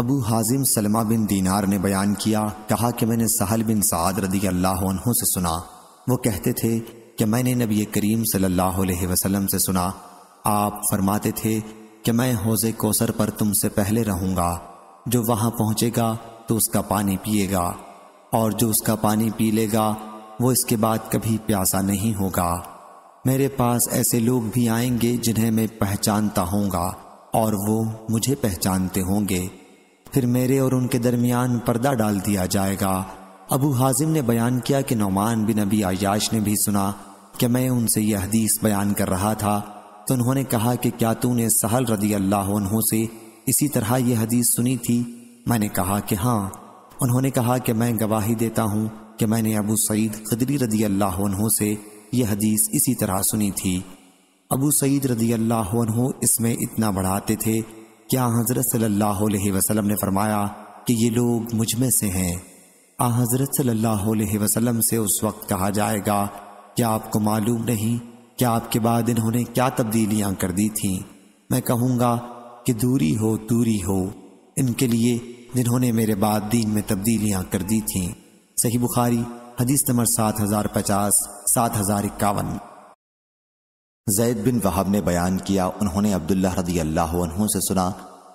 अबू हाजिम सलमा बिन दीनार ने बयान किया कहा कि मैंने सहल बिन साद रदी अल्लाह से सुना वो कहते थे कि मैंने नबी करीम सल्लल्लाहु अलैहि वसल्लम से सुना आप फरमाते थे कि मैं हौज़ कोसर पर तुमसे पहले रहूँगा जो वहाँ पहुँचेगा तो उसका पानी पिएगा और जो उसका पानी पी लेगा वो इसके बाद कभी प्यासा नहीं होगा मेरे पास ऐसे लोग भी आएंगे जिन्हें मैं पहचानता होंगे और वो मुझे पहचानते होंगे फिर मेरे और उनके दरमियान पर्दा डाल दिया जाएगा अबू हाजिम ने बयान किया कि नौमान बिन अबी आयाश ने भी सुना कि मैं उनसे यह हदीस बयान कर रहा था तो उन्होंने कहा कि क्या तूने सहल रदी अल्लाह से इसी तरह यह हदीस सुनी थी मैंने कहा कि हाँ उन्होंने कहा कि मैं गवाही देता हूँ कि मैंने अबू सईद खदरी रदी अल्लाह से यह हदीस इसी तरह सुनी थी अबू सईद रदी अल्लाह इसमें इतना बढ़ाते थे क्या हज़रत सल्लल्लाहु वसल्लम ने फरमाया कि ये लोग मुझ में से हैं आ हज़रत सल्लल्लाहु वसल्लम से उस वक्त कहा जाएगा क्या आपको मालूम नहीं क्या आपके बाद इन्होंने क्या तब्दीलियां कर दी थीं मैं कहूँगा कि दूरी हो दूरी हो इनके लिए जिन्होंने मेरे बाद दीन में तब्दीलियां कर दी थीं सही बुखारी हदीस नंबर सात हज़ार पचास सात हज़ार इक्यावन जैद बिन वहाब ने बयान किया उन्होंने अब्दुल्ला रदी अल्लाह से सुना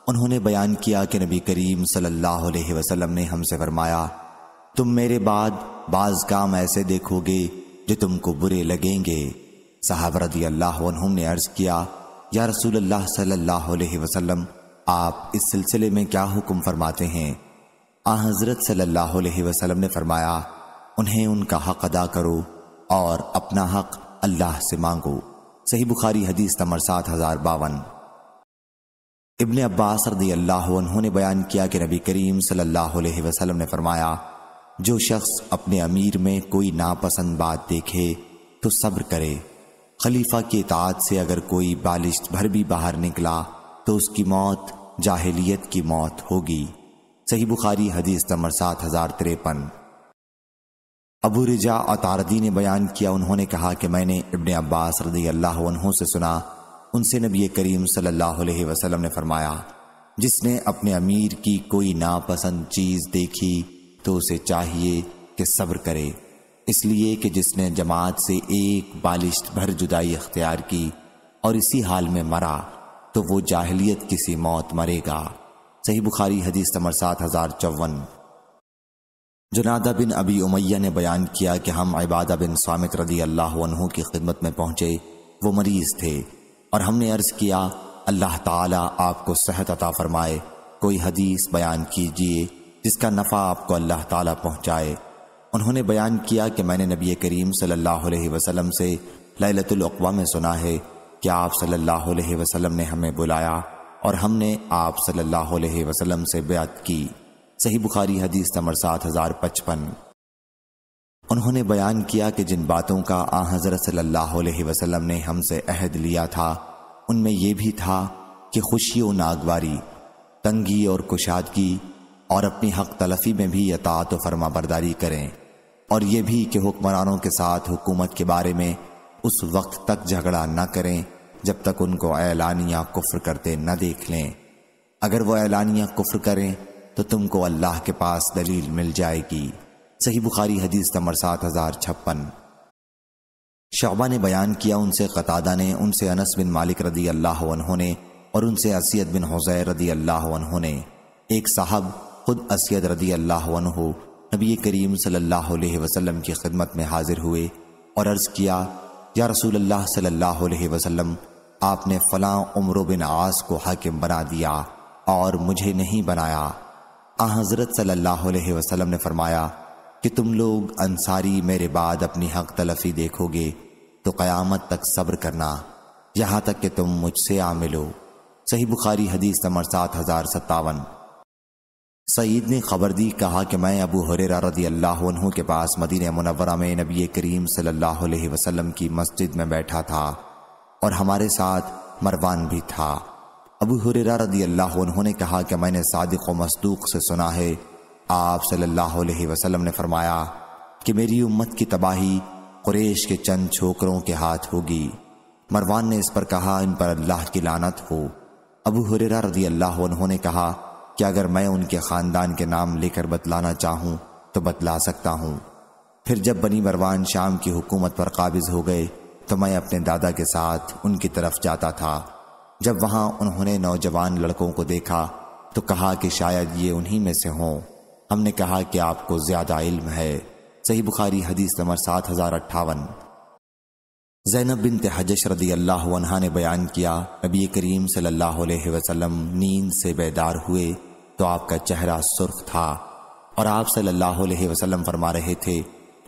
उन्होंने बयान किया कि नबी करीम सल्लल्लाहु अलैहि ने हमसे फरमाया तुम मेरे बाद बाज काम ऐसे देखोगे जो तुमको बुरे लगेंगे साहब रदी अल्लाह ने अर्ज किया या रसूल अल्लाह सल्लल्लाहु अलैहि आप इस सिलसिले में क्या हुक्म फरमाते हैं आ हजरत सल्लल्लाहु अलैहि ने फरमाया उन्हें उनका हक अदा करो और अपना हक अल्लाह से मांगो सही बुखारी हदीस नंबर सात हज़ार बावन इबन अब्बास रदी अल्लाह बयान किया कि नबी करीम सल्लल्लाहु अलैहि वसल्लम ने फरमाया जो शख्स अपने अमीर में कोई नापसंद बात देखे तो सब्र करे खलीफा की इतात से अगर कोई बालिश भर भी बाहर निकला तो उसकी मौत जाहिलियत की मौत होगी सही बुखारी हदीस नंबर सात हज़ार तिरपन अबू रिजा और तारदी ने बयान किया उन्होंने कहा कि मैंने इबन अब्बास रदी अल्लाह से सुना उनसे नबी करीम सल्लल्लाहु अलैहि वसल्लम ने फरमाया जिसने अपने अमीर की कोई नापसंद चीज़ देखी तो उसे चाहिए कि सब्र करे इसलिए कि जिसने जमात से एक बालिश भर जुदाई अख्तियार की और इसी हाल में मरा तो वो जाहलीत किसी मौत मरेगा सही बुखारी हदीस तमर सात हज़ार चौवन जनादा बिन अबी उमैया ने बयान किया कि हम इबादा बिन सामित रदी अल्लाह की खिदमत में पहुंचे वो मरीज थे और हमने अर्ज किया अल्लाह ताला आपको सेहत अता फरमाए कोई हदीस बयान कीजिए जिसका नफ़ा आपको अल्लाह ताला पहुंचाए उन्होंने बयान किया कि मैंने नबी करीम सल्लल्लाहु अलैहि वसल्लम से ललतुल्वा में सुना है कि आप सल्लल्लाहु अलैहि वसल्लम ने हमें बुलाया और हमने आप सल्लल्लाहु अलैहि वसल्लम से बेअत की सही बुखारी हदीस नंबर सात हजार पचपन उन्होंने बयान किया कि जिन बातों का आ हजरत सल्लल्लाहु ने हमसे अहद लिया था उनमें यह भी था कि खुशी व नागवारी तंगी और कुशादगी और अपनी हक तलफी में भी यतात फर्मा बरदारी करें और यह भी कि हुक्मरानों के साथ हुकूमत के बारे में उस वक्त तक झगड़ा न करें जब तक उनको ऐलानिया कुफ्र करते न देख लें अगर वह ऐलानिया कुफ्र करें तो तुमको अल्लाह के पास दलील मिल जाएगी सही बुखारी हदीस नंबर सात हजार छप्पन शबा ने बयान किया उनसे कतादा ने उनसे अनस बिन मालिक रदी अल्लाह उन्होंने और उनसे असीद बिन हुजैर रदी अल्लाह उन्होंने एक साहब खुद असीद रदी अल्लाह नबी करीम सल्लल्लाहु अलैहि वसल्लम की खिदमत में हाजिर हुए और अर्ज़ किया या रसूल अल्लाह सल्लल्लाहु अलैहि वसल्लम आपने फलां उम्र बिन आस को हाकिम बना दिया और मुझे नहीं बनाया आ हज़रत वसल्लम ने फरमाया कि तुम लोग अंसारी मेरे बाद अपनी हक तलफी देखोगे तो क़यामत तक सब्र करना यहाँ तक कि तुम मुझसे आ मिलो सही बुखारी हदीस नंबर सात हज़ार सत्तावन सईद ने खबर दी कहा कि मैं अबू हुरेरा रदी अल्लाह के पास मदीन मुनवरा में नबी करीम सल्लल्लाहु अलैहि वसल्लम की मस्जिद में बैठा था और हमारे साथ मरवान भी था अबू हुरेरा रदी अल्लाह उन्होंने कहा कि मैंने सादिक व मसदूक से सुना है आप सल्लल्लाहु अलैहि वसल्लम ने फरमाया कि मेरी उम्मत की तबाही कुरेश के चंद छोकरों के हाथ होगी मरवान ने इस पर कहा इन पर अल्लाह की लानत हो अबू हुरेरा रदी अल्लाह उन्होंने कहा कि अगर मैं उनके ख़ानदान के नाम लेकर बतलाना चाहूँ तो बतला सकता हूँ फिर जब बनी मरवान शाम की हुकूमत पर काबिज़ हो गए तो मैं अपने दादा के साथ उनकी तरफ जाता था जब वहां उन्होंने नौजवान लड़कों को देखा तो कहा कि शायद ये उन्हीं में से हों हमने कहा कि आपको ज्यादा इल्म है सही बुखारी हदीस नंबर सात हजार अट्ठावन जैनब बिन तहजश रदी अल्लाह ने बयान किया नबी करीम सल्लल्लाहु अलैहि वसल्लम नींद से बेदार हुए तो आपका चेहरा सुर्ख था और आप सल्लल्लाहु अलैहि वसल्लम फरमा रहे थे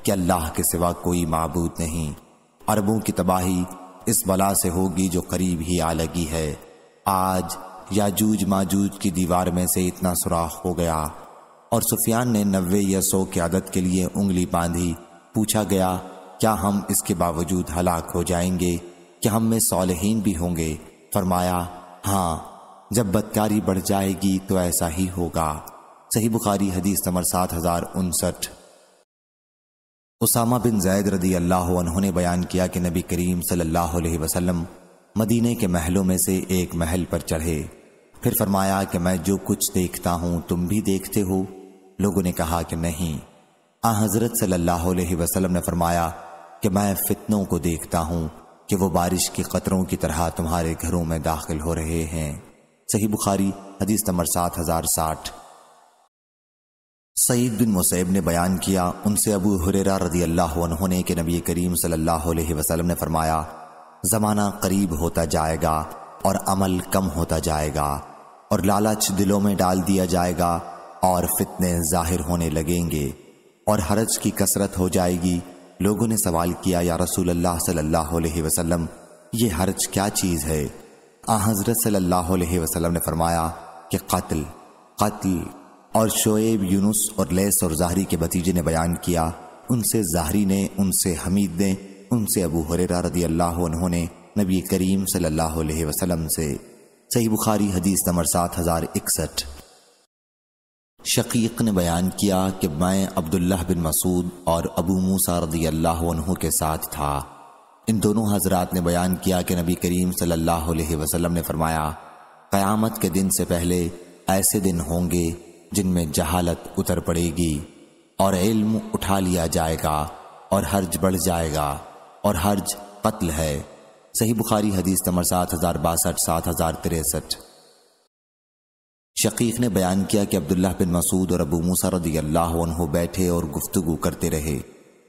कि अल्लाह के सिवा कोई मबूद नहीं अरबों की तबाही इस बला से होगी जो करीब ही आ लगी है आज याजूज माजूज की दीवार में से इतना सुराख हो गया और सुफियान ने नब्बे या सौ की आदत के लिए उंगली बांधी पूछा गया क्या हम इसके बावजूद हलाक हो जाएंगे क्या हम में सालहीन भी होंगे फरमाया हाँ जब बदकारी बढ़ जाएगी तो ऐसा ही होगा सही बुखारी हदीस नंबर सात हज़ार उनसठ उसामा बिन जैद रदी अल्लाह ने बयान किया कि नबी करीम सल्लल्लाहु अलैहि वसल्लम मदीने के महलों में से एक महल पर चढ़े फिर फरमाया कि मैं जो कुछ देखता हूँ तुम भी देखते हो लोगों ने कहा कि नहीं आ हज़रत सल्लल्लाहु अलैहि वसल्लम ने फरमाया कि मैं फितनों को देखता हूँ कि वो बारिश के कतरों की तरह तुम्हारे घरों में दाखिल हो रहे हैं सही बुखारी हदीस नंबर सात हजार साठ सईद बिन मुसैब ने बयान किया उनसे अबू हुरेरा रज़ी अल्लाह उन्होंने के नबी करीम सल्लल्लाहु अलैहि वसल्लम ने फरमाया ज़माना करीब होता जाएगा और अमल कम होता जाएगा और लालच दिलों में डाल दिया जाएगा और फितने जाहिर होने लगेंगे और हरज की कसरत हो जाएगी लोगों ने सवाल किया या रसूल अल्लाह सल्लल्लाहु अलैहि वसल्लम ये हरज क्या चीज़ है आ हज़रत सल्लल्लाहु अलैहि वसल्लम ने फरमाया कि कत्ल कत्ल और शोएब यूनुस और लेस और जाहरी के भतीजे ने बयान किया उनसे जाहरी ने उनसे हमीद ने उनसे अबू हुररा रदी अल्लाह उन्होंने नबी करीम सल्लल्लाहु अलैहि वसल्लम से सही बुखारी हदीस नंबर सात हज़ार इकसठ शकीक ने बयान किया कि मैं अब्दुल्ला बिन मसूद और अबू मूसा रदी अल्लाह के साथ था इन दोनों हजरात ने बयान किया कि नबी करीम सल्लल्लाहु अलैहि वसल्लम ने फरमाया क़यामत के दिन से पहले ऐसे दिन होंगे जिनमें जहालत उतर पड़ेगी और इल्म उठा लिया जाएगा और हर्ज बढ़ जाएगा और हर्ज कत्ल है सही बुखारी हदीस नंबर सात हजार बासठ सात हजार तिरसठ शकीक ने बयान किया कि अब्दुल्ला बिन मसूद और अबू मूसा रदी अल्लाह बैठे और गुफ्तगु करते रहे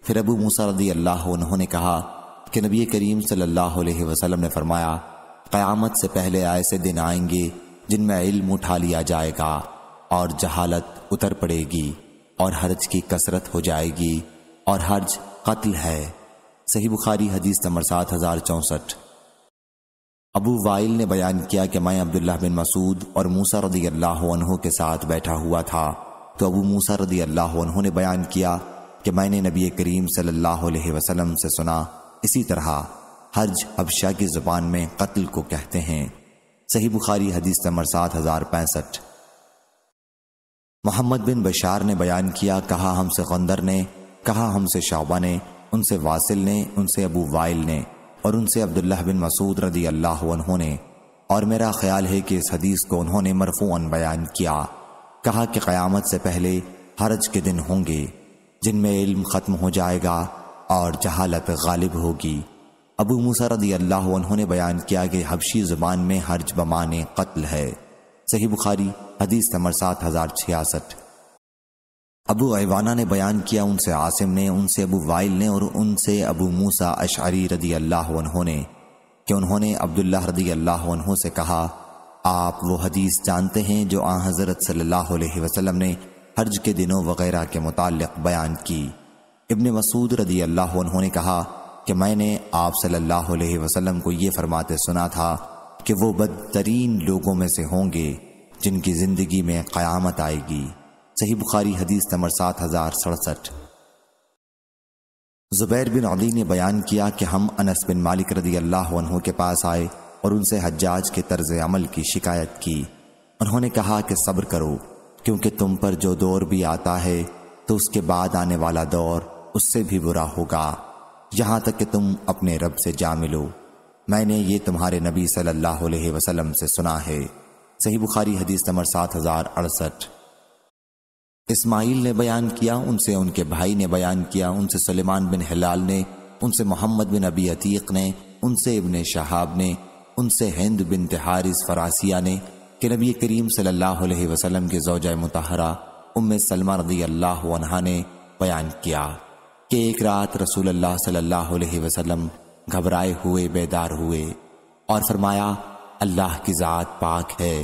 फिर अबू मूसा रदी अल्लाह उन्होंने कहा कि नबी करीम सल्लल्लाहु अलैहि वसल्लम ने फरमाया क़यामत से पहले ऐसे दिन आएंगे जिनमें इल्म उठा लिया जाएगा और जहालत उतर पड़ेगी और हर्ज की कसरत हो जाएगी और हर्ज कत्ल है सही बुखारी हदीस नंबर सात हज़ार चौंसठ अबू वाइल ने बयान किया कि मैं अब्दुल्ला बिन मसूद और मूसा रदी अल्लाह के साथ बैठा हुआ था तो अबू मूसा रदी अल्लाह ने बयान किया कि मैंने नबी करीम सल्लल्लाहु अलैहि वसल्लम से सुना इसी तरह हर्ज अबशा की ज़ुबान में कत्ल को कहते हैं सही बुखारी हदीस नंबर सात हज़ार पैंसठ मोहम्मद बिन बशार ने बयान किया कहा हमसे गंदर ने कहा हमसे शाबा ने उनसे वासिल ने उनसे अबू वाइल ने और उनसे अब्दुल्लाह बिन मसूद रदी अल्लाह ने और मेरा ख्याल है कि इस हदीस को उन्होंने मरफून बयान किया कहा कि क़यामत से पहले हरज के दिन होंगे जिनमें इल्म ख़त्म हो जाएगा और जहालत गालिब होगी अबू मूसा रदी अल्लाह ने बयान किया कि हबशी ज़ुबान में हर्ज बमान कत्ल है सही बुखारी हदीस नंबर सात हजार छियासठ अबू ऐवाना ने बयान किया उनसे आसिम ने उनसे अबू वाइल ने और उनसे अबू मूसा अशारी रदी अल्लाह ने कि उन्होंने अब्दुल्ला रदी अल्लाह से कहा आप वो हदीस जानते हैं जो आ हज़रत सल्लल्लाहु अलैहि वसल्लम ने हर्ज के दिनों वगैरह के मुतालिक बयान की इबन मसूद रदी अल्लाह ने कहा कि मैंने आप सल्लल्लाहु अलैहि वसल्लम को ये फरमाते सुना था कि वो बदतरीन लोगों में से होंगे जिनकी ज़िंदगी में क़यामत आएगी सही बुखारी हदीस नंबर सात हज़ार सड़सठ ज़ुबैर बिन अली ने बयान किया कि हम अनस बिन मालिक रदी अल्लाह के पास आए और उनसे हज्जाज के तर्ज अमल की शिकायत की उन्होंने कहा कि सब्र करो क्योंकि तुम पर जो दौर भी आता है तो उसके बाद आने वाला दौर उससे भी बुरा होगा यहाँ तक कि तुम अपने रब से जा मिलो मैंने ये तुम्हारे नबी सल्लल्लाहु अलैहि वसल्लम से सुना है सही बुखारी हदीस नंबर सात हजार अड़सठ इस्माइल ने बयान किया उनसे उनके भाई ने बयान किया उनसे सलेमान बिन हिलाल ने उनसे मोहम्मद बिन अबी अतीक ने उनसे इबन शहाब ने उनसे हिंद बिन तिहारिस फरासिया ने कि नबी करीम सल्लल्लाहु अलैहि वसल्लम के जौजा मुतहरा उम सलमा रदी अल्लाह ने बयान किया कि एक रात रसूल अल्लाह सल्लल्लाहु अलैहि वसल्लम घबराए हुए बेदार हुए और फरमाया अल्लाह की ज़ात पाक है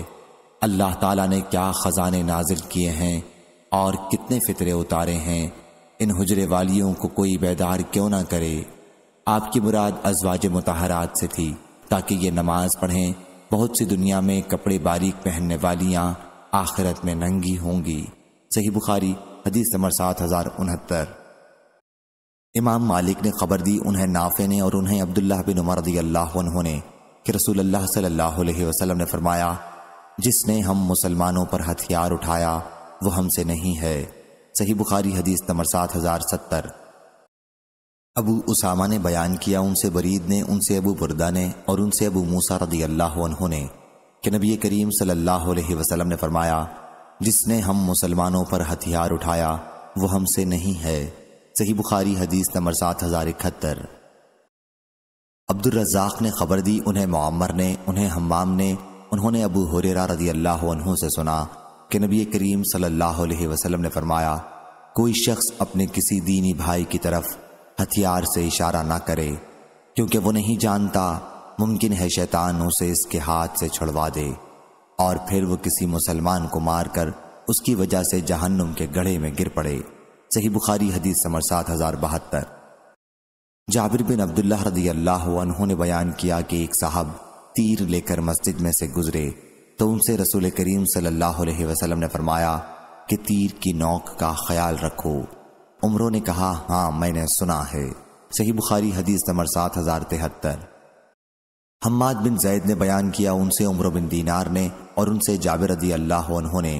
अल्लाह ताला ने क्या ख़जाने नाजिल किए हैं और कितने फितरे उतारे हैं इन हजरे वालियों को कोई बेदार क्यों ना करे आपकी मुराद अजवाज मतहरात से थी ताकि ये नमाज पढ़ें बहुत सी दुनिया में कपड़े बारीक पहनने वालियाँ आखिरत में नंगी होंगी सही बुखारी हदीस नंबर सात हज़ार उनहत्तर इमाम मालिक ने खबर दी उन्हें नाफे ने और उन्हें अब्दुल्ला बिन उमर रदी अल्लाह ने कि रसूल अल्लाह सल्लल्लाहु अलैहि वसल्लम ने फरमाया जिसने हम मुसलमानों पर हथियार उठाया वो हमसे नहीं है सही बुखारी हदीस नंबर सात हज़ार सत्तर अबू उसामा ने बयान किया उनसे बरीद ने उनसे अबू बुरदा ने और उनसे अबू मूसा रदी अल्लाह ने कि नबी करीम सल्लल्लाहु अलैहि वसल्लम ने फरमाया जिसने हम मुसलमानों पर हथियार उठाया वो हमसे नहीं है सही बुखारी हदीस नंबर सात हज़ार इकहत्तर अब्दुलरजाक़ ने खबर दी उन्हें मामर ने उन्हें हमाम ने उन्होंने अबू हुरेरा रजी अल्लाह से सुना कि नबी करीम सल्लल्लाहु अलैहि वसल्लम ने फरमाया कोई शख्स अपने किसी दीनी भाई की तरफ हथियार से इशारा ना करे क्योंकि वो नहीं जानता मुमकिन है शैतान उसे इसके हाथ से छुड़वा दे और फिर वो किसी मुसलमान को मारकर उसकी वजह से जहन्नुम के गढ़े में गिर पड़े सही बुखारी हदीस समर सात हजार बहत्तर जाबिर बिन अब्दुल्ला रदी अल्लाह ने बयान किया कि एक साहब तीर लेकर मस्जिद में से गुजरे तो उनसे रसूल करीम सल्लल्लाहु अलैहि वसल्लम ने फरमाया कि तीर की नोक का ख्याल रखो उमरों ने कहा हाँ मैंने सुना है सही बुखारी हदीस नंबर सात हजार तिहत्तर हम्माद बिन जैद ने बयान किया उनसे उम्र बिन दीनार ने और उनसे जाबिर रदी अल्लाह ने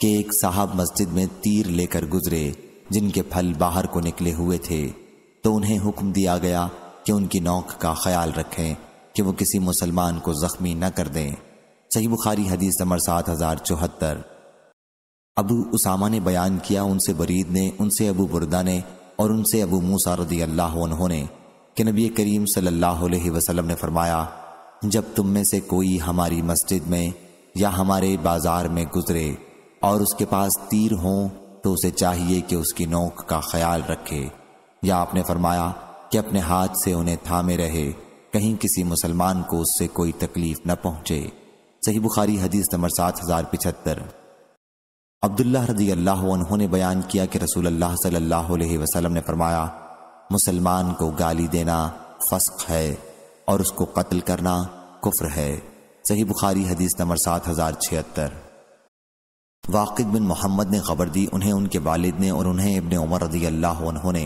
कि एक साहब मस्जिद में तीर लेकर गुजरे जिनके फल बाहर को निकले हुए थे तो उन्हें हुक्म दिया गया कि उनकी नौक का ख्याल रखें कि वो किसी मुसलमान को जख्मी न कर दें सही बुखारी हदीस नंबर सात हजार चौहत्तर अबू उसामा ने बयान किया उनसे बरीद ने उनसे अबू बुरदा ने और उनसे अबू मूसा रदी अल्लाह उन्होंने कि नबी करीम सल्लल्लाहु अलैहि वसल्लम ने फरमाया जब तुम में से कोई हमारी मस्जिद में या हमारे बाजार में गुजरे और उसके पास तीर हों तो उसे चाहिए कि उसकी नोक का ख्याल रखे या आपने फरमाया कि अपने हाथ से उन्हें थामे रहे कहीं किसी मुसलमान को उससे कोई तकलीफ न पहुंचे सही बुखारी हदीस नंबर सात हजार पिछहत्तर अब्दुल्ला रजी अल्लाह उन्होंने बयान किया कि रसूल अल्लाह सल्लल्लाहु अलैहि वसल्लम ने फरमाया मुसलमान को गाली देना फस्क है और उसको कत्ल करना कुफ्र है सही बुखारी हदीस नंबर सात हजार छिहत्तर वाकिद बिन मोहम्मद ने खबर दी उन्हें उनके वालिद ने और उन्हें इबन उमर रजी अल्लाह उन्होंने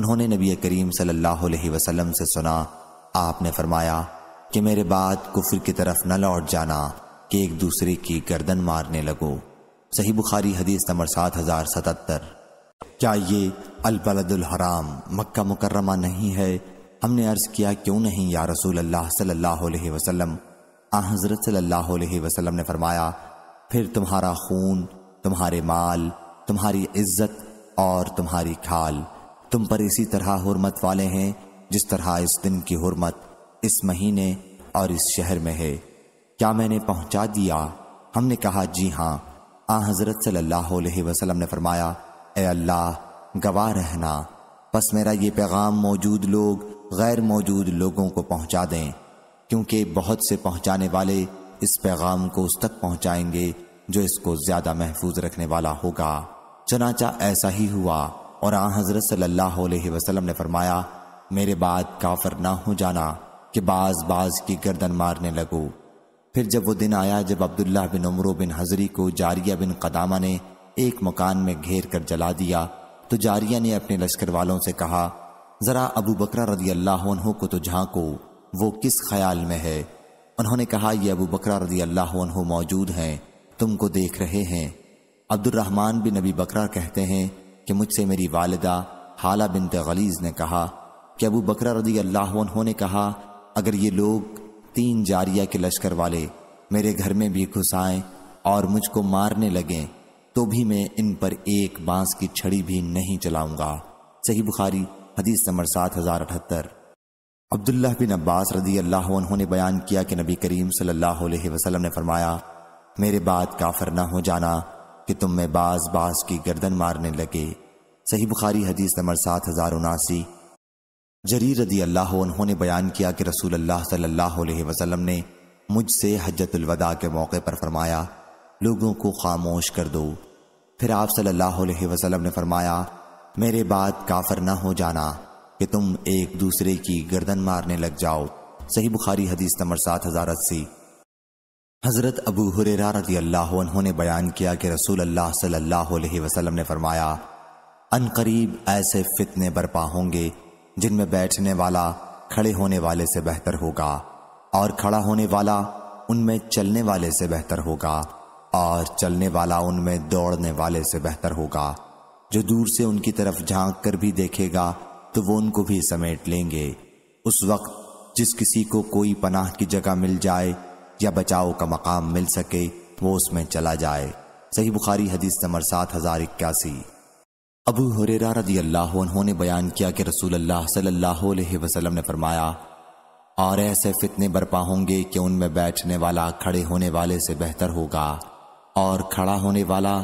उन्होंने नबी करीम सल्लल्लाहु अलैहि वसल्लम से सुना आपने फरमाया कि मेरे बाद कुफर की तरफ न लौट जाना कि एक दूसरे की गर्दन मारने लगो सही बुखारी हदीस नंबर सात हजार सतहत्तर क्या ये अलबलदुल हराम मक्का मुकर्रमा नहीं है हमने अर्ज किया क्यों नहीं या रसूल अल्लाह सल्लल्लाहु अलैहि वसल्लम आ हजरत सल्लल्लाहु अलैहि वसल्लम ने फरमाया फिर तुम्हारा खून तुम्हारे माल तुम्हारी इज्जत और तुम्हारी खाल तुम पर इसी तरह हुरमत वाले हैं जिस तरह इस दिन की हुरमत इस महीने और इस शहर में है क्या मैंने पहुंचा दिया हमने कहा जी हाँ आ हजरत सल्लल्लाहु अलैहि वसल्लम ने फरमाया ए अल्लाह गवाह रहना बस मेरा ये पैगाम मौजूद लोग गैर मौजूद लोगों को पहुंचा दें क्योंकि बहुत से पहुंचाने वाले इस पैगाम को उस तक पहुंचाएंगे जो इसको ज्यादा महफूज रखने वाला होगा चनाचा ऐसा ही हुआ और आ हजरत सल्लल्लाहु ने फरमाया मेरे बाद काफर ना हो जाना कि बाज बाज की गर्दन मारने लगो फिर जब वो दिन आया जब अब्दुल्ला बिन उमरू बिन हजरी को जारिया बिन कदामा ने एक मकान में घेर कर जला दिया तो जारिया ने अपने लश्कर वालों से कहा ज़रा अबू बकरा रदी अल्लाह को तो झांको वो किस ख्याल में है उन्होंने कहा यह अबू बकरा रदी अल्लाह मौजूद हैं तुमको देख रहे हैं अब्दुलरहमान बिन अबी बकरा कहते हैं कि मुझसे मेरी वालदा हाला बिन गलीज ने कहा कि अबू बकर रदी अल्लाह ने कहा अगर ये लोग तीन जारिया के लश्कर वाले मेरे घर में भी घुस आए और मुझको मारने लगें तो भी मैं इन पर एक बांस की छड़ी भी नहीं चलाऊंगा सही बुखारी हदीस नंबर सात हज़ार अठहत्तर अब्दुल्ला बिन अब्बास रदी अल्लाह ने बयान किया कि नबी करीम सल्लल्लाहु अलैहि वसल्लम ने फरमाया मेरे बाद काफर न हो जाना कि तुम में बाज बाज की गर्दन मारने लगे सही बुखारी हदीस नंबर सात हजार उनासी जरीर रदी अल्लाह उन्होंने बयान किया कि रसूल अल्लाह सल्लल्लाहु अलैहि वसल्लम ने मुझसे हजतुलवदा के मौके पर फरमाया लोगों को खामोश कर दो फिर आप सल्लल्लाहु अलैहि वसल्लम ने फरमाया मेरे बाद काफर ना हो जाना कि तुम एक दूसरे की गर्दन मारने लग जाओ सही बुखारी हदीस नंबर सात हजार अस्सी हज़रत अबू हुरेरा रजी अल्लाह ने बयान किया कि रसूल अल्लाह सल्लल्लाहु अलैहि वसल्लम ने फरमाया करीब ऐसे फितने बरपा होंगे जिनमें बैठने वाला खड़े होने वाले से बेहतर होगा और खड़ा होने वाला उनमें चलने वाले से बेहतर होगा और चलने वाला उनमें दौड़ने वाले से बेहतर होगा जो दूर से उनकी तरफ झांक कर भी देखेगा तो वो उनको भी समेट लेंगे उस वक्त जिस किसी को कोई पनाह की जगह मिल जाए या बचाव का मकाम मिल सके वो उसमें चला जाए सही बुखारी हदीस नंबर सात हज़ार इक्यासी अबू हुरेरा रदी अल्लाह उन्होंने बयान किया कि रसूल अल्लाह सल्लल्लाहु अलैहि वसल्लम ने फरमाया और ऐसे फितने बरपा होंगे कि उनमें बैठने वाला खड़े होने वाले से बेहतर होगा और खड़ा होने वाला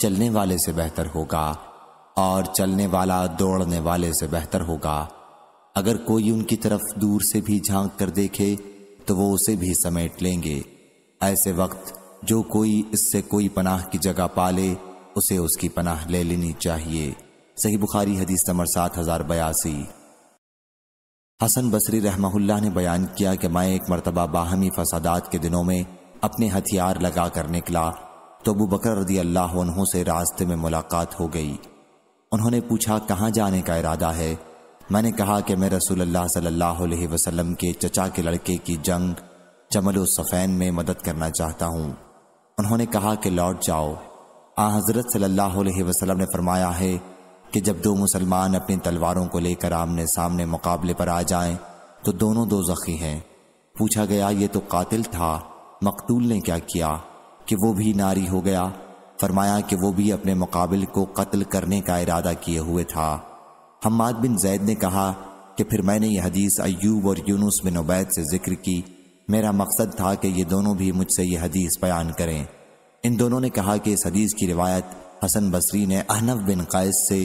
चलने वाले से बेहतर होगा और चलने वाला दौड़ने वाले से बेहतर होगा अगर कोई उनकी तरफ दूर से भी झांक कर देखे तो वो उसे भी समेट लेंगे ऐसे वक्त जो कोई इससे कोई पनाह की जगह पाले उसे उसकी पनाह ले लेनी चाहिए सही बुखारी हदीस नंबर सात हज़ार बयासी हसन बसरी रहमहुल्ला ने बयान किया कि मैं एक मरतबा बाहमी फसादात के दिनों में अपने हथियार लगा कर निकला तो अबू बकर रदी अल्लाह से रास्ते में मुलाकात हो गई उन्होंने पूछा कहाँ जाने का इरादा है मैंने कहा कि मैं रसूल सल्लल्लाहु अलैहि वसल्लम के चचा के लड़के की जंग चमल सफ़ैन में मदद करना चाहता हूँ उन्होंने कहा कि लौट जाओ आ हज़रत सल्लल्लाहु अलैहि वसल्लम ने फरमाया है कि जब दो मुसलमान अपनी तलवारों को लेकर आमने सामने मुकाबले पर आ जाए तो दोनों दो जखी हैं पूछा गया ये तो कातिल था मकतूल ने क्या किया कि वो भी नारी हो गया फरमाया कि वो भी अपने मुकाबिल को कत्ल करने का इरादा किए हुए था हम्माद बिन जैद ने कहा कि फिर मैंने यह हदीस अयूब और यूनुस बिन उबैद से जिक्र की मेरा मकसद था कि ये दोनों भी मुझसे यह हदीस बयान करें इन दोनों ने कहा कि इस हदीस की रिवायत हसन बसरी ने अहनब बिन कैस से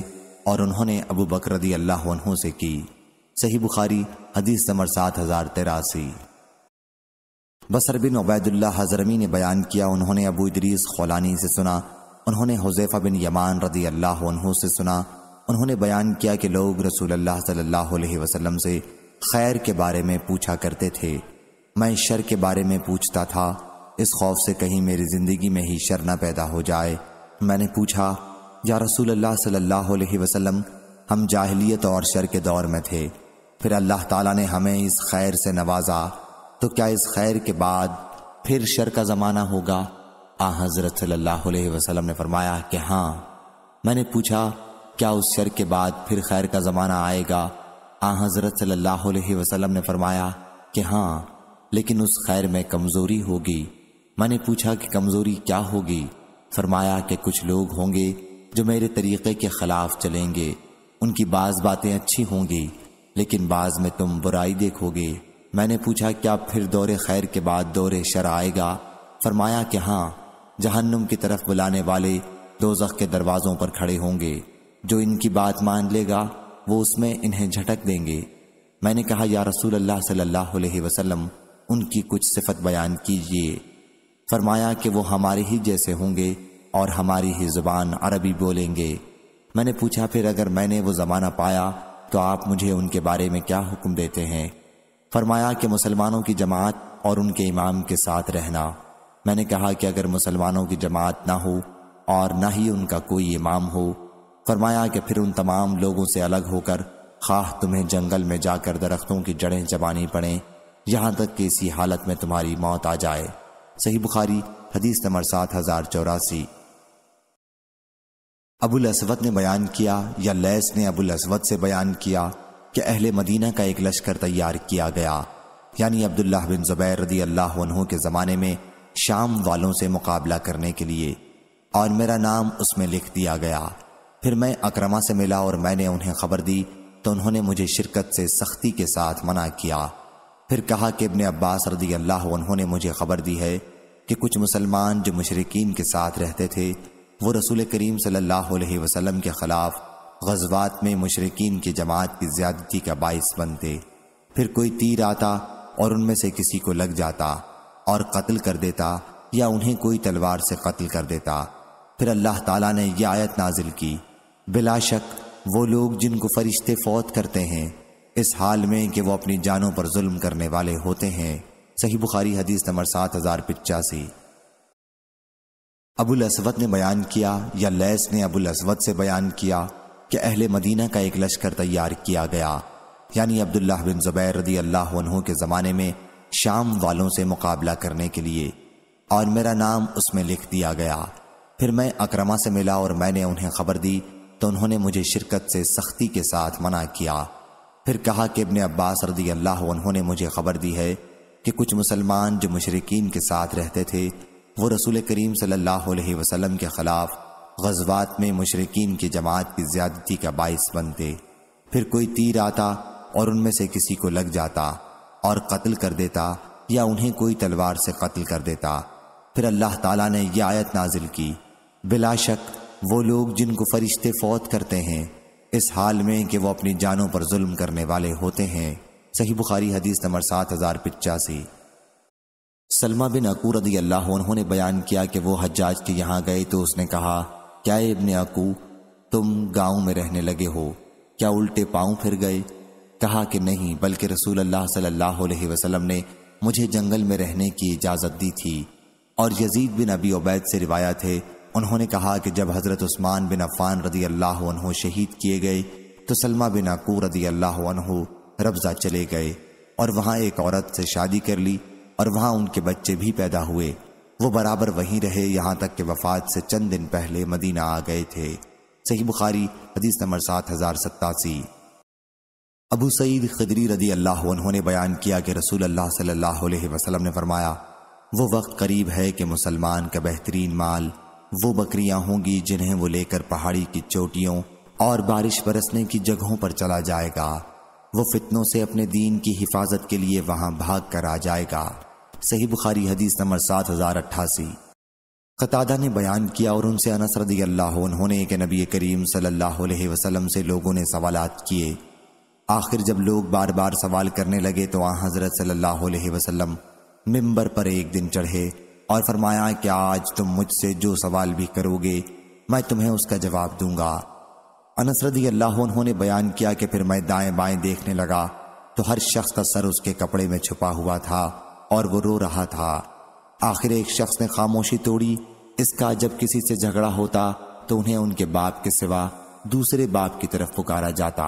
और उन्होंने अबू बकर रदी अल्लाह से की सही बुखारी हदीस नंबर सात हज़ार तिरासी बसर बिन उबैदुल्ला हजरमी ने बयान किया उन्होंने अबू इदरीस खौलानी से सुना उन्होंने हुजैफा बिन यमान रदी अल्लाह से सुना उन्होंने बयान किया कि लोग रसूल अल्लाह सल्लल्लाहु अलैहि वसल्लम से खैर के बारे में पूछा करते थे मैं शर के बारे में पूछता था इस खौफ से कहीं मेरी ज़िंदगी में ही शर ना पैदा हो जाए मैंने पूछा या रसूल अल्लाह सल्लल्लाहु अलैहि वसल्लम हम जाहिलियत और शर के दौर में थे फिर अल्लाह ताला ने हमें इस खैर से नवाजा तो क्या इस खैर के बाद फिर शर का ज़माना होगा आ हज़रत सल्लल्लाहु अलैहि वसल्लम ने फरमाया कि हाँ मैंने पूछा क्या उस शर के बाद फिर खैर का ज़माना आएगा आ हाँ, हज़रत सल्लल्लाहु अलैहि वसल्लम ने फरमाया कि हाँ लेकिन उस खैर में कमज़ोरी होगी मैंने पूछा कि कमज़ोरी क्या होगी फरमाया कि कुछ लोग होंगे जो मेरे तरीक़े के ख़िलाफ़ चलेंगे उनकी बाज़ बातें अच्छी होंगी लेकिन बाज़ में तुम बुराई देखोगे मैंने पूछा क्या फिर दौरे खैर के बाद दौरे शर आएगा फरमाया कि हाँ जहन्नुम की तरफ बुलाने वाले दो के दरवाज़ों पर खड़े होंगे जो इनकी बात मान लेगा वो उसमें इन्हें झटक देंगे मैंने कहा या रसूल अल्लाह सल्लल्लाहु अलैहि वसल्लम उनकी कुछ सिफत बयान कीजिए फरमाया कि वो हमारे ही जैसे होंगे और हमारी ही जुबान अरबी बोलेंगे मैंने पूछा फिर अगर मैंने वो ज़माना पाया तो आप मुझे उनके बारे में क्या हुक्म देते हैं फरमाया कि मुसलमानों की जमात और उनके इमाम के साथ रहना मैंने कहा कि अगर मुसलमानों की जमात ना हो और ना ही उनका कोई इमाम हो फरमाया कि फिर उन तमाम लोगों से अलग होकर खा तुम्हें जंगल में जाकर दरख्तों की जड़ें जबानी पड़ें यहां तक कि इसी हालत में तुम्हारी मौत आ जाए सही बुखारी हदीस नंबर सात हजार चौरासी अबुल असवद ने बयान किया या लैस ने अबुल असवद से बयान किया कि अहल मदीना का एक लश्कर तैयार किया गया यानी अब्दुल्ला बिन जुबैर रदी अल्लाह के ज़माने में शाम वालों से मुकाबला करने के लिए और मेरा नाम उसमें लिख दिया गया फिर मैं अक्रमा से मिला और मैंने उन्हें खबर दी तो उन्होंने मुझे शिरकत से सख्ती के साथ मना किया फिर कहा कि इबन अब्बास रदी अल्लाह उन्होंने मुझे खबर दी है कि कुछ मुसलमान जो मशरकिन के साथ रहते थे वो रसूल करीम सल्लल्लाहु वसलम के ख़िलाफ़ गजबात में मशरकिन की जमात की ज्यादती का बायस बनते फिर कोई तीर आता और उनमें से किसी को लग जाता और कत्ल कर देता या उन्हें कोई तलवार से कत्ल कर देता फिर अल्लाह ताला ने यह आयत नाजिल की बिलाशक वो लोग जिनको फरिश्ते फौत करते हैं इस हाल में कि वो अपनी जानों पर जुल्म करने वाले होते हैं सही बुखारी हदीस नंबर सात हजार पिचासी अबुल असवद ने बयान किया या लैस ने अबुल असवद से बयान किया कि अहले मदीना का एक लश्कर तैयार किया गया यानी अब्दुल्ला बिन जुबैर रदी अल्लाह के ज़माने में शाम वालों से मुकाबला करने के लिए और मेरा नाम उसमें लिख दिया गया फिर मैं अक्रमा से मिला और मैंने उन्हें खबर दी तो उन्होंने मुझे शिरकत से सख्ती के साथ मना किया फिर कहा कि इबन अब्बास रदी अल्लाह उन्होंने मुझे खबर दी है कि कुछ मुसलमान जो मशरकिन के साथ रहते थे वो रसूल करीम सल्लल्लाहु के ख़िलाफ़ गजबात में मशरकिन की जमात की ज्यादती का बायस बनते फिर कोई तीर आता और उनमें से किसी को लग जाता और कत्ल कर देता या उन्हें कोई तलवार से कत्ल कर देता फिर अल्लाह ताला ने यह आयत नाजिल की बिलाशक वो लोग जिनको फरिश्ते फौत करते हैं इस हाल में कि वो अपनी जानों पर जुल्म करने वाले होते हैं सही बुखारी हदीस नंबर सात हज़ार पिचासी सलमा बिन अकू रदी अल्लाह उन्होंने बयान किया कि वो हजाज के यहाँ गए तो उसने कहा क्या इबन अकू तुम गांव में रहने लगे हो क्या उल्टे पाँव फिर गए कहा कि नहीं बल्कि रसूल अल्लाह सल्लल्लाहु अलैहि वसल्लम ने मुझे जंगल में रहने की इजाज़त दी थी और यजीद बिन अबी उबैद से रिवायत है उन्होंने कहा कि जब हज़रत उस्मान बिन अफ़ान रदी अल्लाह शहीद किए गए तो सलमा बिन अकू रदी अल्लाह रबज़ा चले गए और वहाँ एक औरत से शादी कर ली और वहां उनके बच्चे भी पैदा हुए वो बराबर वहीं रहे यहाँ तक कि वफात से चंद दिन पहले मदीना आ गए थे सही बुखारी हदीस नंबर सात हज़ार सत्तासी अबू सईद खदरी रदी अल्लाह उन्होंने बयान किया कि रसूल अल्लाह सल्लाह वसलम ने फरमाया वो वक्त करीब है कि मुसलमान का बेहतरीन माल वो बकरियां होंगी जिन्हें वो लेकर पहाड़ी की चोटियों और बारिश बरसने की जगहों पर चला जाएगा वो फितनों से अपने दीन की हिफाजत के लिए वहां भाग कर आ जाएगा सही बुखारी हदीस नंबर सात हजार अट्ठासी कतादा ने बयान किया और उनसे अनसरदी अल्लाह उन्होंने के नबी करीम सल्लल्लाहु से लोगों ने सवाल किए आखिर जब लोग बार बार सवाल करने लगे तो आ हज़रत सल्लल्लाहु वसलम वसल्लम पर एक दिन चढ़े और फरमाया कि आज तुम मुझसे जो सवाल भी करोगे मैं तुम्हें उसका जवाब दूंगा अनसरदी अल्लाह उन्होंने बयान किया कि फिर मैं दाएं बाएं देखने लगा तो हर शख्स का सर उसके कपड़े में छुपा हुआ था और वो रो रहा था आखिर एक शख्स ने खामोशी तोड़ी इसका जब किसी से झगड़ा होता तो उन्हें उनके बाप के सिवा दूसरे बाप की तरफ पुकारा जाता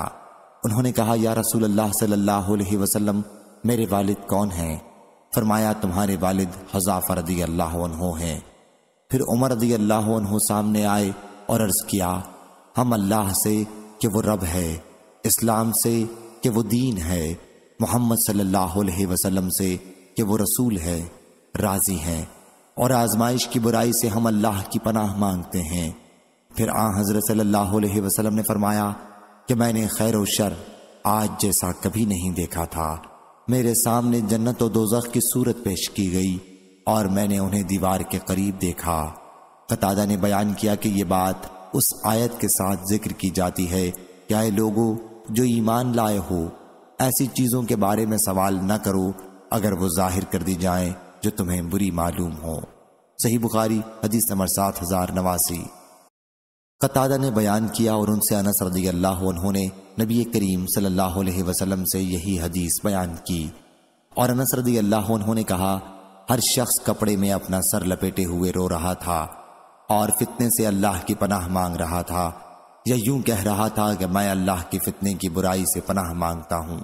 उन्होंने कहा या रसूल अल्लाह सल्लल्लाहु अलैहि वसल्लम मेरे वालिद कौन हैं फरमाया तुम्हारे वालिद हजाफर रदी अल्लाह हैं फिर उमर रदी अल्लाह सामने आए और अर्ज किया हम अल्लाह से कि वो रब है इस्लाम से कि वो दीन है मोहम्मद सल्लल्लाहु अलैहि वसल्लम से कि वो रसूल है राजी हैं और आजमाइश की बुराई से हम अल्लाह की पनाह मांगते हैं फिर आ हजरत सल्लल्लाहु अलैहि वसल्लम ने फरमाया कि मैंने खैर शर आज जैसा कभी नहीं देखा था मेरे सामने जन्नत और दोजख की सूरत पेश की गई और मैंने उन्हें दीवार के करीब देखा कतादा ने बयान किया कि यह बात उस आयत के साथ जिक्र की जाती है क्या लोगों जो ईमान लाए हो ऐसी चीज़ों के बारे में सवाल न करो अगर वो जाहिर कर दी जाएं जो तुम्हें बुरी मालूम हो सही बुखारी हदीस नंबर सात हजार नवासी कतादा ने बयान किया और उनसे अनस रदी अल्लाह उन्होंने नबी करीम सल्लल्लाहु अलैहि वसल्लम से यही हदीस बयान की और अनस रदी अल्लाह उन्होंने कहा हर शख्स कपड़े में अपना सर लपेटे हुए रो रहा था और फितने से अल्लाह की पनाह मांग रहा था या यूं कह रहा था कि मैं अल्लाह के फितने की बुराई से पनाह मांगता हूँ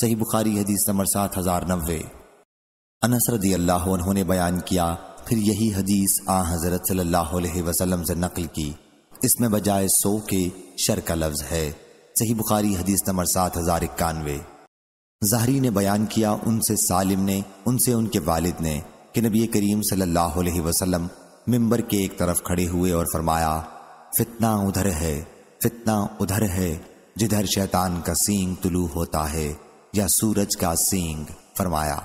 सही बुखारी हदीस नंबर सात हजार नब्बे अनस रदी अल्लाह उन्होंने बयान किया फिर यही हदीस आ हजरत सल्लल्लाहु अलैहि वसल्लम से नकल की इसमें बजाय सो के शर का लफ्ज है सही बुखारी हदीस नंबर सात हजार इक्यानवे जहरी ने बयान किया उनसे सालिम ने उनसे उनके वालिद ने कि नबी करीम सल्लल्लाहु अलैहि वसल्लम मिंबर के एक तरफ खड़े हुए और फरमाया फितना उधर है फितना उधर है जिधर शैतान का सींग तुलू होता है या सूरज का सींग फरमाया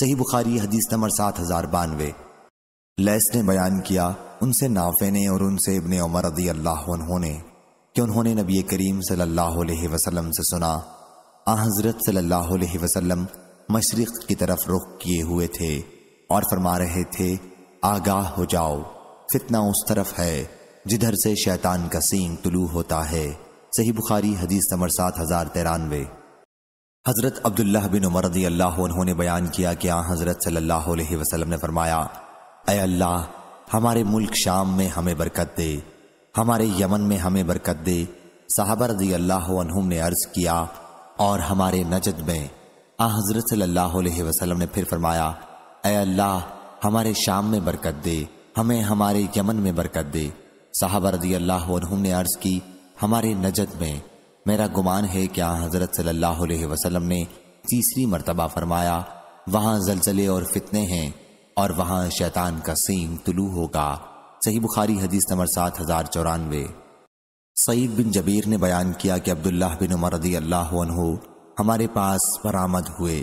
सही बुखारी हदीस नंबर सात हजार बानवे लैस ने बयान किया उनसे नाफे ने और उनसे इबन उमर रदी अल्लाह ने कि उन्होंने नबी करीम सल्लल्लाहु अलैहि वसल्लम से सुना आ हज़रत सल्लल्लाहु अलैहि वसल्लम मशरक़ की तरफ रुख किए हुए थे और फरमा रहे थे आगाह हो जाओ फितना उस तरफ है जिधर से शैतान का सींग तुलू होता है सही बुखारी हदीस समर सात हज़ार तिरानवे हज़रत अब्दुल्ला बिन उमर रदी अल्लाह उन्होंने बयान किया कि आ हज़रत सल्लल्लाहु अलैहि वसल्लम ने फरमाया अल्लाह हमारे मुल्क शाम में हमें बरकत दे हमारे यमन में हमें बरकत दे साहबा रजी अल्लाह ने अर्ज किया और हमारे नजद में आ हजरत सल्लल्लाहु वसल्लम ने फिर फरमाया ए अल्लाह हमारे शाम में बरकत दे हमें हमारे यमन में बरकत दे साहबा रजी अल्लाह ने अर्ज की हमारे नजद में मेरा गुमान है कि आ हजरत सल्लल्लाहु अलैहि वसल्लम ने तीसरी मरतबा फरमाया वहाँ जलजले और फितने हैं और वहां शैतान का सींग तुलू होगा सही बुखारी हदीस नंबर सात हजार चौरानवे सईद बिन जबीर ने बयान किया कि अब्दुल्लाह बिन उमर रदी अल्लाह हमारे पास बरामद हुए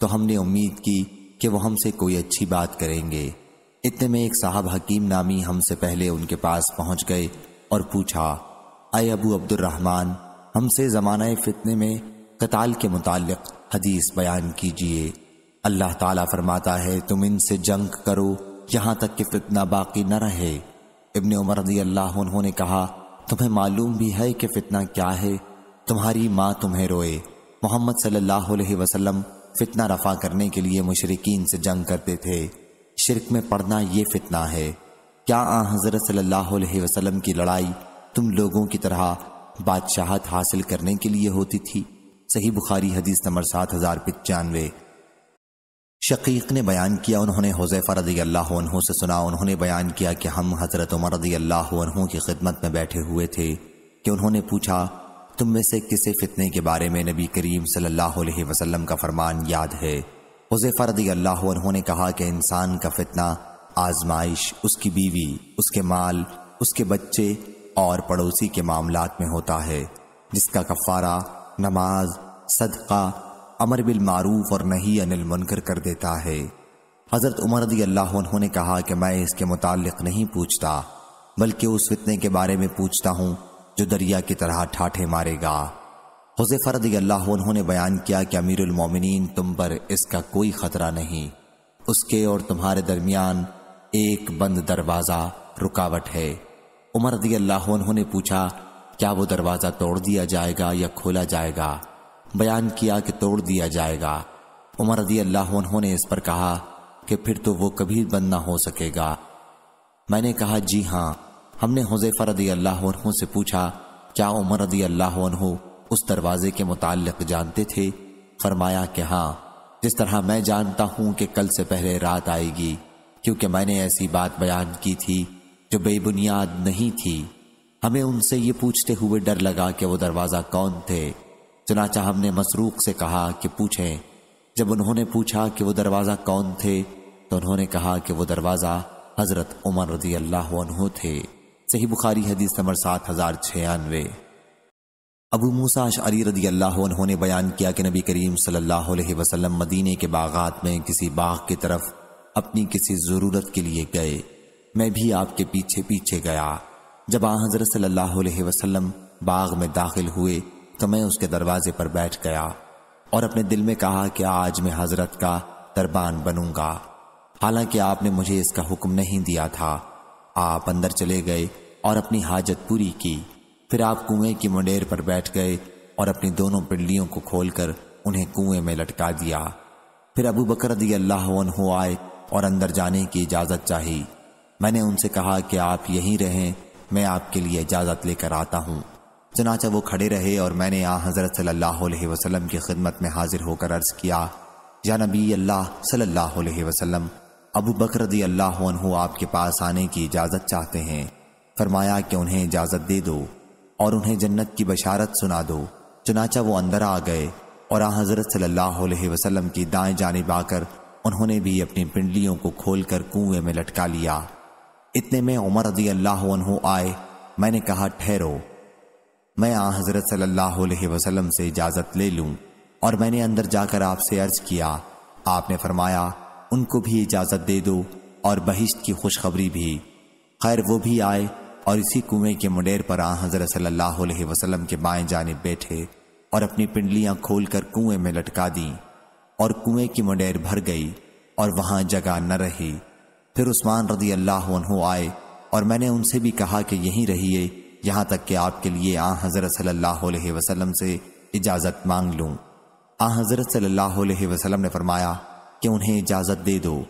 तो हमने उम्मीद की कि वह हमसे कोई अच्छी बात करेंगे इतने में एक साहब हकीम नामी हमसे पहले उनके पास पहुंच गए और पूछा अय अबू अब्दुलरहमान हमसे ज़माना फ़ितने में कताल के मुतालिक हदीस बयान कीजिए अल्लाह ताला फरमाता है तुम इनसे जंग करो यहाँ तक कि फितना बाकी न रहे इबन उमर रजी अल्लाह उन्होंने कहा तुम्हें मालूम भी है कि फितना क्या है तुम्हारी माँ तुम्हें रोए मोहम्मद सल्लल्लाहु अलैहि वसल्लम फितना रफा करने के लिए मुशरकिन से जंग करते थे शिरक में पड़ना ये फितना है क्या आ हज़रत सल्लल्लाहु अलैहि वसल्लम की लड़ाई तुम लोगों की तरह बादशाहत हासिल करने के लिए होती थी सही बुखारी हदीस नंबर सात हज़ार पचानवे शकीक ने बयान किया उन्होंने हुजैफा रदी अल्लाह से सुना उन्होंने बयान किया कि हम हज़रत उमर रदी अल्लाह की खिदमत में बैठे हुए थे कि उन्होंने पूछा तुम में से किसे फितने के बारे में नबी करीम सल्लल्लाहु अलैहि वसल्लम का फरमान याद है हुजैफा रदी अल्लाह ने कहा कि इंसान का फितना आजमाइश उसकी बीवी उसके माल उसके बच्चे और पड़ोसी के मामलात में होता है जिसका कफ़ारा नमाज सदका अमर बिल मारूफ और नहीं अनिल मुनकर कर देता है हज़रत उमर रदी अल्लाह उन्होंने कहा कि मैं इसके मुतालिक नहीं पूछता बल्कि उस फितने के बारे में पूछता हूँ जो दरिया की तरह ठाठे मारेगा हुजैफा रदी अल्लाह उन्होंने बयान किया कि अमीरमिन तुम पर इसका कोई ख़तरा नहीं उसके और तुम्हारे दरमियान एक बंद दरवाज़ा रुकावट है उमर रदी अल्लाह उन्होंने पूछा क्या वो दरवाज़ा तोड़ दिया जाएगा या खोला जाएगा बयान किया कि तोड़ दिया जाएगा उमर रदी अल्लाह उन्होंने इस पर कहा कि फिर तो वो कभी बंद ना हो सकेगा मैंने कहा जी हाँ हमने हुजैफा रदी अल्लाह से पूछा क्या उमर रदी अल्लाह उस दरवाजे के मुतालिक जानते थे फरमाया कि हाँ जिस तरह मैं जानता हूँ कि कल से पहले रात आएगी क्योंकि मैंने ऐसी बात बयान की थी जो बेबुनियाद नहीं थी हमें उनसे ये पूछते हुए डर लगा कि वो दरवाज़ा कौन थे चनाचा हमने मसरूक से कहा कि पूछें जब उन्होंने पूछा कि वो दरवाज़ा कौन थे तो उन्होंने कहा कि वो दरवाज़ा हज़रत उमर रजी अल्लाह थे सही बुखारी हदीस नंबर सात हज़ार छियानवे अबू मूसाश अली रदी अल्लाह ने बयान किया कि नबी करीम सल्लल्लाहु अलैहि वसल्लम मदीने के बागात में किसी बाग की तरफ अपनी किसी ज़रूरत के लिए गए मैं भी आपके पीछे पीछे गया जब आ हज़रत सल्लल्लाहु बाग में दाखिल हुए तो मैं उसके दरवाजे पर बैठ गया और अपने दिल में कहा कि आज मैं हजरत का दरबान बनूंगा हालांकि आपने मुझे इसका हुक्म नहीं दिया था आप अंदर चले गए और अपनी हाजत पूरी की फिर आप कुएं की मुंडेर पर बैठ गए और अपनी दोनों पिंडलियों को खोलकर उन्हें कुएं में लटका दिया फिर अबू बकर अल्लाह हो आए और अंदर जाने की इजाज़त चाही मैंने उनसे कहा कि आप यहीं रहें मैं आपके लिए इजाज़त लेकर आता हूँ चनाचा वो खड़े रहे और मैंने आ हज़रत सल्लल्लाहु अलैहि वसल्लम की खिदमत में हाजिर होकर अर्ज़ किया या नबी अल्लाह सल्लल्लाहु अलैहि वसल्लम अबू बकर अल्लाह आपके पास आने की इजाज़त चाहते हैं फरमाया कि उन्हें इजाज़त दे दो और उन्हें जन्नत की बशारत सुना दो चनाचा वो अंदर आ गए और आ हज़रत सल्लल्लाहु अलैहि वसल्लम की दाएं जानब आकर उन्होंने भी अपनी पिंडलियों को खोलकर कुएं में लटका लिया इतने में उमर रदी अल्लाह आए मैंने कहा ठहरो मैं आ हजरत सल्लल्लाहु अलैहि वसल्लम से इजाज़त ले लूं और मैंने अंदर जाकर आपसे अर्ज किया आपने फरमाया उनको भी इजाज़त दे दो और बहिश्त की खुशखबरी भी खैर वो भी आए और इसी कुएं के मुडेर पर आ हजरत सल्लल्लाहु अलैहि वसल्लम के बाएं जानब बैठे और अपनी पिंडलियां खोलकर कुएं में लटका दी और कुएं की मुंडेर भर गई और वहां जगह न रही फिर उस्मान रदी अल्लाह आए और मैंने उनसे भी कहा कि यहीं रहिए यहाँ तक कि आपके लिए आ हज़रत सल्लल्लाहु अलैहि वसल्लम से इजाज़त मांग लूँ आ हज़रत सल्लल्लाहु अलैहि वसल्लम ने फरमाया कि उन्हें इजाज़त दे दो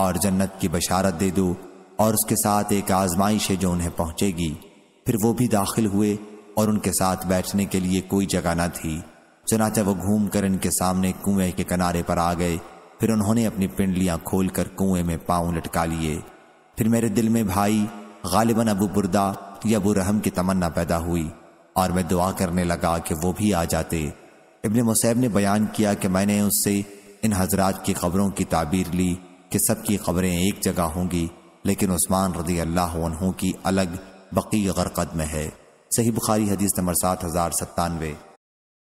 और जन्नत की बशारत दे दो और उसके साथ एक आजमाइश है जो उन्हें पहुँचेगी फिर वो भी दाखिल हुए और उनके साथ बैठने के लिए कोई जगह न थी चनाचा वो घूम कर इनके सामने कुएं के किनारे पर आ गए फिर उन्होंने अपनी पिंडलियां खोलकर कुएं में पाँव लटका लिए फिर मेरे दिल में भाई गालिबन अबू बुरदा या रहम की तमन्ना पैदा हुई और मैं दुआ करने लगा कि वो भी आ जाते इबन मुसैब ने बयान किया कि मैंने उससे इन हजरात की खबरों की ताबीर ली कि सबकी खबरें एक जगह होंगी लेकिन उस्मान रदी अल्लाह की अलग बकी गरकद में है सही बुखारी हदीस नंबर सात हज़ार सत्तानवे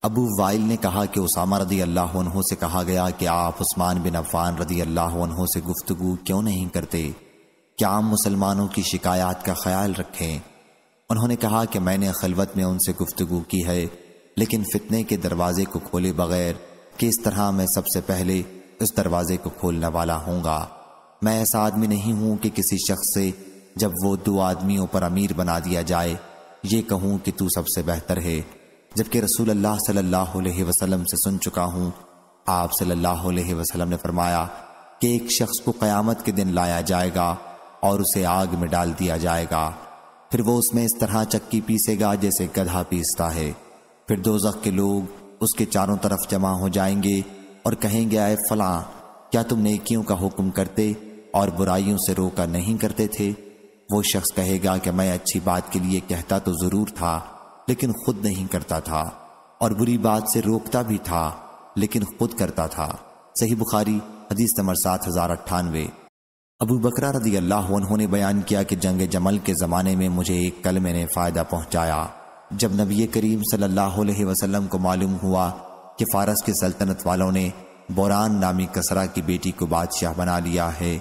अबू वाइल ने कहा कि उसामा रदी अल्लाह से कहा गया कि आप उस्मान बिन अफान रदी अल्लाह से गुफ्तु क्यों नहीं करते क्या आम मुसलमानों की शिकायत का ख्याल रखें उन्होंने कहा कि मैंने खलवत में उनसे गुफ्तगु की है लेकिन फितने के दरवाजे को खोले बगैर कि इस तरह मैं सबसे पहले उस दरवाजे को खोलने वाला हूँगा मैं ऐसा आदमी नहीं हूँ कि किसी शख्स से जब वो दो आदमियों पर अमीर बना दिया जाए ये कहूँ कि तू सबसे बेहतर है जबकि रसूल अल्लाह सल्लल्लाहु अलैहि वसल्लम से सुन चुका हूँ आप सल्लल्लाहु अलैहि वसल्लम ने फरमाया कि एक शख्स को क़यामत के दिन लाया जाएगा और उसे आग में डाल दिया जाएगा फिर वो उसमें इस तरह चक्की पीसेगा जैसे गधा पीसता है फिर दोजख के लोग उसके चारों तरफ जमा हो जाएंगे और कहेंगे आए फला क्या तुम नेकियों का हुक्म करते और बुराइयों से रोका नहीं करते थे वो शख्स कहेगा कि मैं अच्छी बात के लिए कहता तो जरूर था लेकिन खुद नहीं करता था और बुरी बात से रोकता भी था लेकिन खुद करता था सही बुखारी हदीस नंबर सात हजार अट्ठानवे अबू बकरा रदी अल्लाह ने बयान किया कि जंग जमल के ज़माने में मुझे एक कलमे ने फ़ायदा पहुँचाया जब नबी करीम सल्लाम को मालूम हुआ कि फ़ारस की सल्तनत वालों ने बोरान नामी कसरा की बेटी को बादशाह बना लिया है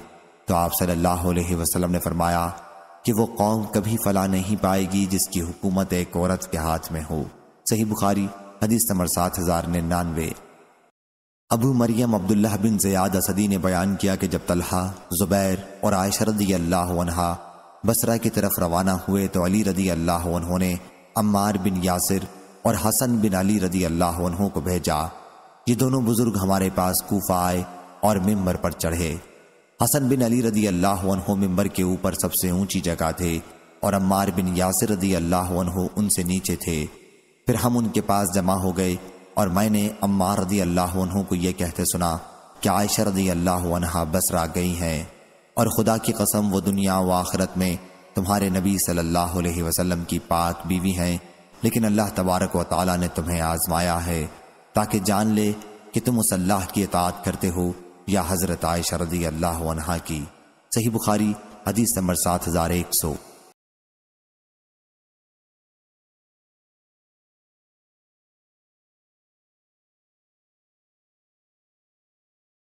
तो आप सल्लल्लाहु अलैहि वसल्लम ने फरमाया कि वो कौम कभी फला नहीं पाएगी जिसकी हुकूमत एक औरत के हाथ में हो सही बुखारी हदीस नंबर सात हजार निन्यानवे अबू मरियम अब्दुल्ला बिन जयाद असदी ने बयान किया कि जब तलहा जुबैर और आयशा रदी अल्लाह बसरा की तरफ रवाना हुए तो अली रदी अल्लाह ने अम्मार बिन यासिर और हसन बिन अली रदी अल्लाह को भेजा ये दोनों बुजुर्ग हमारे पास कोफा आए और मेम्बर पर चढ़े हसन बिन अली रदी अल्लाह मेम्बर के ऊपर सबसे ऊंची जगह थे और अम्मार बिन यासिर रदी अल्लाह उनसे नीचे थे फिर हम उनके पास जमा हो गए और मैंने अम्मा रदी अल्लाह को यह कहते सुना कि आयशा रदी अल्लाह बसरा गई हैं और खुदा की कसम वो दुनिया व आखरत में तुम्हारे नबी सल्लल्लाहु अलैहि वसल्लम की पाक बीवी हैं लेकिन अल्लाह तबारक व ताली ने तुम्हें आजमाया है ताकि जान ले कि तुम उस अल्लाह की इतात करते हो या हज़रत आयशा रदी अल्लाह की सही बुखारी हदीस नंबर सात हज़ार एक सौ